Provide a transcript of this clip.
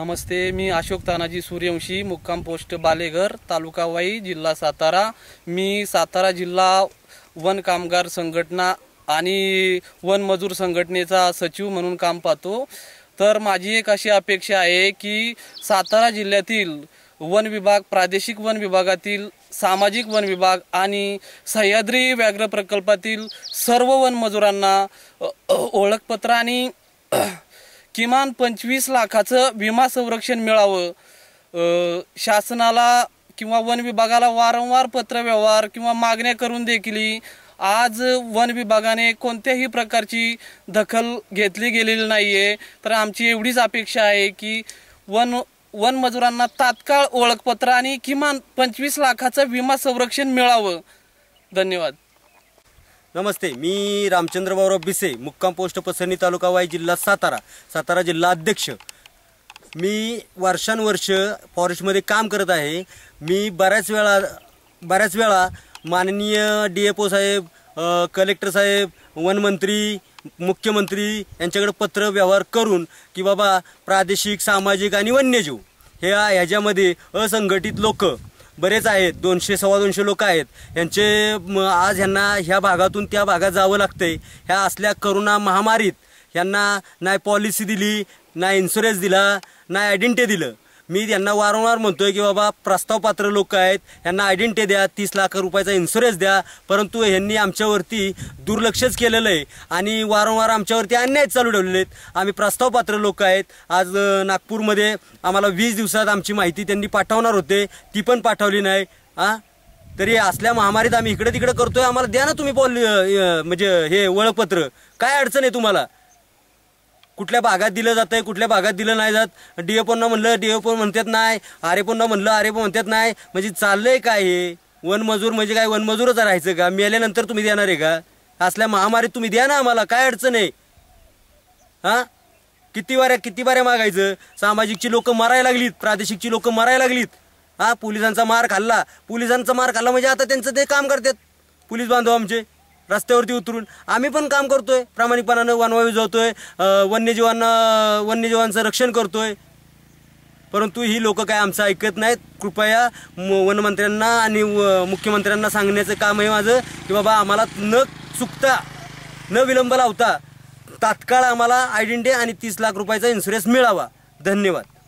नमस्ते मी अशोक तानाजी सूर्यवंशी मुक्काम पोस्ट बालेघर तालुका वाई जिल्हा सातारा मी सातारा जिल्हा वन कामगार संघटना आणि वन मजूर संघटनेचा सचिव म्हणून काम पाहतो तर माझी एक अशी अपेक्षा आहे की सातारा जिल्ह्यातील वन विभाग प्रादेशिक वन विभागातील सामाजिक वन विभाग आणि सह्याद्री व्याघ्र प्रकल्पातील सर्व वनमजुरांना ओळखपत्र आणि किमान पंचवीस लाखाचं विमा संरक्षण मिळावं शासनाला किंवा वन विभागाला वारंवार पत्रव्यवहार किंवा मागण्या करून देखील आज वन विभागाने कोणत्याही प्रकारची दखल घेतली गेलेली नाही आहे तर आमची एवढीच अपेक्षा आहे की वन वन मजुरांना तात्काळ ओळखपत्र आणि किमान पंचवीस लाखाचं विमा संरक्षण मिळावं धन्यवाद नमस्ते मी रामचंद्र भाऊराव बिसे मुक्काम पोस्ट पसरणी तालुका वाई जिल्हा सातारा सातारा जिल्हा अध्यक्ष मी वर्षानुवर्ष फॉरेस्टमध्ये काम करत आहे मी बऱ्याच वेळा बऱ्याच वेळा माननीय डी एफ ओ साहेब कलेक्टर साहेब वनमंत्री मुख्यमंत्री यांच्याकडे पत्र व्यवहार करून की बाबा प्रादेशिक सामाजिक आणि वन्यजीव ह्या ह्याच्यामध्ये असंघटित लोकं बरेच आहेत दोनशे सव्वा दोनशे लोक आहेत यांचे आज ह्यांना ह्या भागातून त्या भागात जावं लागतंय ह्या असल्या करोना महामारीत यांना नाही पॉलिसी दिली नाही इन्शुरन्स दिला नाही आयडेंटिटी दिलं मी यांना वारंवार म्हणतोय की बाबा प्रस्तावपात्र लोक आहेत यांना आयडेंटिटी द्या तीस लाख रुपयाचा इन्शुरन्स द्या परंतु ह्यांनी आमच्यावरती दुर्लक्षच केलेलं आहे आणि वारंवार आमच्यावरती अन्याय चालू ठेवलेले आहेत आम्ही प्रस्तावपात्र लोक आहेत आज नागपूरमध्ये आम्हाला वीस दिवसात आमची माहिती त्यांनी पाठवणार होते ती पण पाठवली नाही हां तरी असल्या महामारीत आम्ही इकडे तिकडे करतोय आम्हाला द्या ना तुम्ही पॉल म्हणजे हे ओळखपत्र काय अडचण आहे तुम्हाला कुठल्या भागात दिलं जातं आहे कुठल्या भागात दिलं नाही जात डी म्हणलं डी म्हणतात नाही आरेपोंना म्हणलं आरेपो म्हणतात नाही म्हणजे चाललंय काय हे वनमजूर म्हणजे काय वनमजूरच राहायचं का मेल्यानंतर तुम्ही देणार आहे का असल्या महामारीत तुम्ही द्या ना आम्हाला काय अडचण आहे हा किती वाऱ्या किती वाऱ्या मागायचं सामाजिकची लोक मराय लागलीत प्रादेशिकची लोक मराय लागलीत हा पोलिसांचा मार खाल्ला पोलिसांचा मार खाल्ला म्हणजे आता त्यांचं ते काम करतात पोलीस बांधव आमचे रस्त्यावरती उतरून आम्ही पण काम करतोय प्रामाणिकपणानं वनवावी जातोय वन्यजीवांना वन्यजीवांचं रक्षण करतोय परंतु ही लोक काय आमचं ऐकत नाहीत कृपया वनमंत्र्यांना आणि मुख्यमंत्र्यांना सांगण्याचं काम आहे माझं की बाबा आम्हाला न चुकता न विलंब लावता तात्काळ आम्हाला आयडेंटी आणि तीस लाख रुपयाचा इन्शुरन्स मिळावा धन्यवाद